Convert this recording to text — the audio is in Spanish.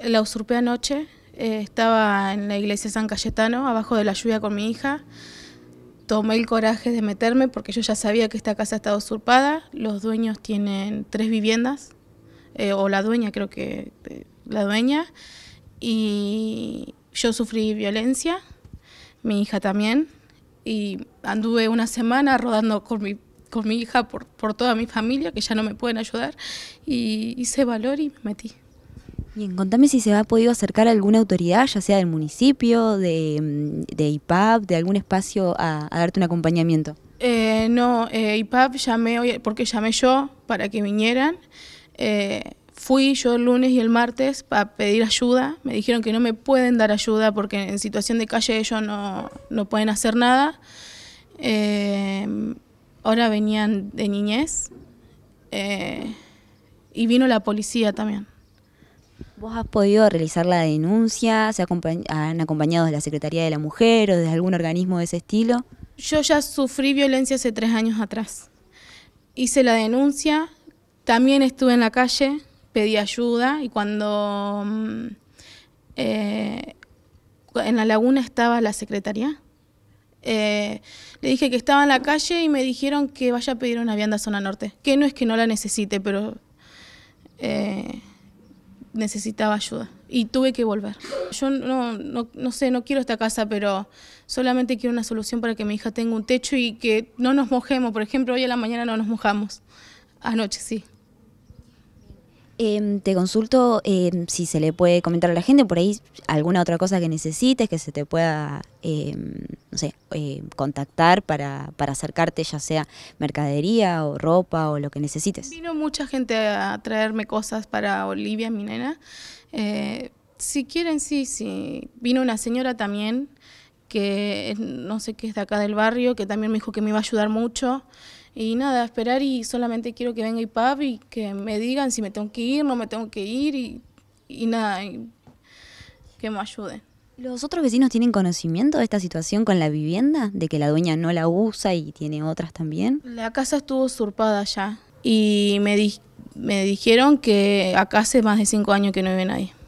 La usurpé anoche, eh, estaba en la iglesia San Cayetano, abajo de la lluvia con mi hija. Tomé el coraje de meterme porque yo ya sabía que esta casa estaba usurpada. Los dueños tienen tres viviendas, eh, o la dueña creo que, eh, la dueña. Y yo sufrí violencia, mi hija también. Y anduve una semana rodando con mi con mi hija, por, por, toda mi familia, que ya no me pueden ayudar, y hice valor y me metí. Bien, contame si se ha podido acercar a alguna autoridad, ya sea del municipio, de, mm, IPAP, de algún espacio a, darte un acompañamiento. Eh, no, eh, IPAP llamé hoy, porque llamé yo para que vinieran. Eh, fui yo el lunes y el martes para pedir ayuda. Me dijeron que no me pueden dar ayuda porque en situación de calle ellos no, no pueden hacer nada. Eh, ahora venían de niñez y vino la policía también. ¿Vos has podido realizar la denuncia? ¿Se han acompañado de la Secretaría de la Mujer o de algún organismo de ese estilo? Yo ya sufrí violencia hace tres años atrás. Hice la denuncia, también estuve en la calle, pedí ayuda y cuando mm, eh, en la laguna estaba la secretaría, eh, le dije que estaba en la calle y me dijeron que vaya a pedir una vianda a zona norte, que no es que no la necesite, pero... Eh, necesitaba ayuda y tuve que volver. Yo no, no, no, sé, no quiero esta casa, pero solamente quiero una solución para que mi hija tenga un techo y que no nos mojemos. Por ejemplo, hoy a la mañana no nos mojamos. Anoche sí. Em, te consulto em, si se le puede comentar a la gente por ahí alguna otra cosa que necesites, que se te pueda, em, eh, contactar para, para, acercarte, ya sea mercadería o ropa o lo que necesites. Vino mucha gente a traerme cosas para Olivia, mi nena. Eh, si quieren, sí, sí. Vino una señora también que no sé qué es de acá del barrio, que también me dijo que me iba a ayudar mucho. Y nada, esperar y solamente quiero que venga y y que me digan si me tengo que ir, no me tengo que ir y, nada, que me ayuden. ¿Los otros vecinos tienen conocimiento de esta situación con la vivienda? ¿De que la dueña no la usa y tiene otras también? La casa estuvo usurpada ya y me, me dijeron que acá hace más de cinco años que no vive nadie.